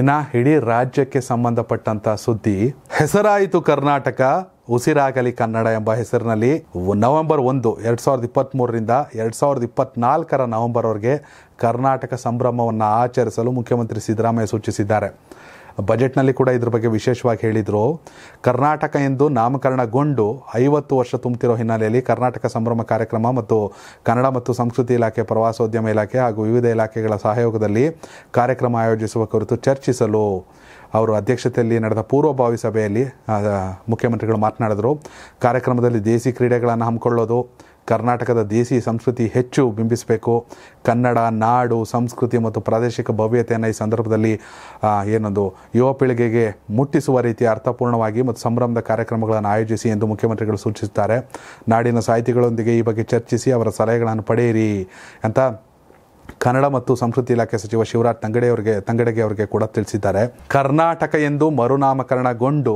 ಇನ್ನು ಇಡೀ ರಾಜ್ಯಕ್ಕೆ ಸಂಬಂಧಪಟ್ಟಂಥ ಸುದ್ದಿ ಹೆಸರಾಯಿತು ಕರ್ನಾಟಕ ಉಸಿರಾಗಲಿ ಕನ್ನಡ ಎಂಬ ಹೆಸರಿನಲ್ಲಿ ನವೆಂಬರ್ ಒಂದು ಎರಡ್ ಸಾವಿರದ ಮೂರರಿಂದ ಎರಡ್ ಸಾವಿರದ ಇಪ್ಪತ್ನಾಲ್ಕರ ನವೆಂಬರ್ವರೆಗೆ ಕರ್ನಾಟಕ ಸಂಭ್ರಮವನ್ನು ಆಚರಿಸಲು ಮುಖ್ಯಮಂತ್ರಿ ಸಿದ್ದರಾಮಯ್ಯ ಸೂಚಿಸಿದ್ದಾರೆ ಬಜೆಟ್ನಲ್ಲಿ ಕೂಡ ಇದ್ರ ಬಗ್ಗೆ ವಿಶೇಷವಾಗಿ ಹೇಳಿದರು ಕರ್ನಾಟಕ ಎಂದು ನಾಮಕರಣಗೊಂಡು ಐವತ್ತು ವರ್ಷ ತುಂಬುತ್ತಿರುವ ಹಿನ್ನೆಲೆಯಲ್ಲಿ ಕರ್ನಾಟಕ ಸಂಭ್ರಮ ಕಾರ್ಯಕ್ರಮ ಮತ್ತು ಕನ್ನಡ ಮತ್ತು ಸಂಸ್ಕೃತಿ ಇಲಾಖೆ ಪ್ರವಾಸೋದ್ಯಮ ಇಲಾಖೆ ಹಾಗೂ ವಿವಿಧ ಇಲಾಖೆಗಳ ಸಹಯೋಗದಲ್ಲಿ ಕಾರ್ಯಕ್ರಮ ಆಯೋಜಿಸುವ ಕುರಿತು ಚರ್ಚಿಸಲು ಅವರು ಅಧ್ಯಕ್ಷತೆಯಲ್ಲಿ ನಡೆದ ಪೂರ್ವಭಾವಿ ಸಭೆಯಲ್ಲಿ ಮುಖ್ಯಮಂತ್ರಿಗಳು ಮಾತನಾಡಿದರು ಕಾರ್ಯಕ್ರಮದಲ್ಲಿ ದೇಸಿ ಕ್ರೀಡೆಗಳನ್ನು ಹಮ್ಮಿಕೊಳ್ಳೋದು ಕರ್ನಾಟಕದ ದೇಸಿ ಸಂಸ್ಕೃತಿ ಹೆಚ್ಚು ಬಿಂಬಿಸಬೇಕು ಕನ್ನಡ ನಾಡು ಸಂಸ್ಕೃತಿ ಮತ್ತು ಪ್ರಾದೇಶಿಕ ಭವ್ಯತೆಯನ್ನು ಈ ಸಂದರ್ಭದಲ್ಲಿ ಏನೊಂದು ಯುವ ಪೀಳಿಗೆಗೆ ಮುಟ್ಟಿಸುವ ರೀತಿಯ ಅರ್ಥಪೂರ್ಣವಾಗಿ ಮತ್ತು ಸಂಭ್ರಮದ ಕಾರ್ಯಕ್ರಮಗಳನ್ನು ಆಯೋಜಿಸಿ ಎಂದು ಮುಖ್ಯಮಂತ್ರಿಗಳು ಸೂಚಿಸುತ್ತಾರೆ ನಾಡಿನ ಸಾಹಿತಿಗಳೊಂದಿಗೆ ಈ ಬಗ್ಗೆ ಚರ್ಚಿಸಿ ಅವರ ಸಲಹೆಗಳನ್ನು ಪಡೆಯಿರಿ ಅಂತ ಕನ್ನಡ ಮತ್ತು ಸಂಸ್ಕೃತಿ ಇಲಾಖೆ ಸಚಿವ ಶಿವರಾಜ್ ತಂಗಡೆಯವರಿಗೆ ತಂಗಡೆಗೆ ಅವರಿಗೆ ಕೂಡ ತಿಳಿಸಿದ್ದಾರೆ ಕರ್ನಾಟಕ ಎಂದು ಮರುನಾಮಕರಣಗೊಂಡು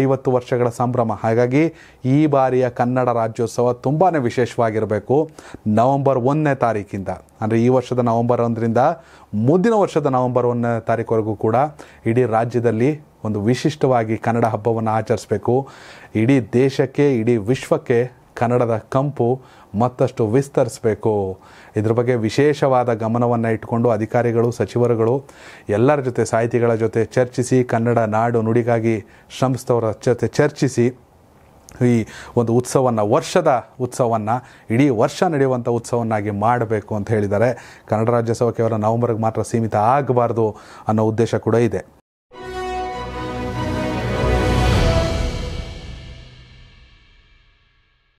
ಐವತ್ತು ವರ್ಷಗಳ ಸಂಭ್ರಮ ಹಾಗಾಗಿ ಈ ಬಾರಿಯ ಕನ್ನಡ ರಾಜ್ಯೋತ್ಸವ ತುಂಬಾ ವಿಶೇಷವಾಗಿರಬೇಕು ನವೆಂಬರ್ ಒಂದನೇ ತಾರೀಕಿಂದ ಅಂದರೆ ಈ ವರ್ಷದ ನವೆಂಬರ್ ಒಂದರಿಂದ ಮುಂದಿನ ವರ್ಷದ ನವೆಂಬರ್ ಒಂದನೇ ತಾರೀಕುವರೆಗೂ ಕೂಡ ಇಡೀ ರಾಜ್ಯದಲ್ಲಿ ಒಂದು ವಿಶಿಷ್ಟವಾಗಿ ಕನ್ನಡ ಹಬ್ಬವನ್ನು ಆಚರಿಸಬೇಕು ಇಡೀ ದೇಶಕ್ಕೆ ಇಡೀ ವಿಶ್ವಕ್ಕೆ ಕನ್ನಡದ ಕಂಪು ಮತ್ತಷ್ಟು ವಿಸ್ತರಿಸಬೇಕು ಇದ್ರ ಬಗ್ಗೆ ವಿಶೇಷವಾದ ಗಮನವನ್ನು ಇಟ್ಟುಕೊಂಡು ಅಧಿಕಾರಿಗಳು ಸಚಿವರುಗಳು ಎಲ್ಲರ ಜೊತೆ ಸಾಹಿತಿಗಳ ಜೊತೆ ಚರ್ಚಿಸಿ ಕನ್ನಡ ನಾಡು ನುಡಿಗಾಗಿ ಶ್ರಮಿಸಿದವರ ಜೊತೆ ಚರ್ಚಿಸಿ ಈ ಒಂದು ಉತ್ಸವವನ್ನು ವರ್ಷದ ಉತ್ಸವವನ್ನು ಇಡೀ ವರ್ಷ ನಡೆಯುವಂಥ ಉತ್ಸವವನ್ನಾಗಿ ಮಾಡಬೇಕು ಅಂತ ಹೇಳಿದ್ದಾರೆ ಕನ್ನಡ ರಾಜ್ಯೋತ್ಸವ ಕೇವಲ ನವಂಬರ್ಗೆ ಮಾತ್ರ ಸೀಮಿತ ಆಗಬಾರ್ದು ಅನ್ನೋ ಉದ್ದೇಶ ಕೂಡ ಇದೆ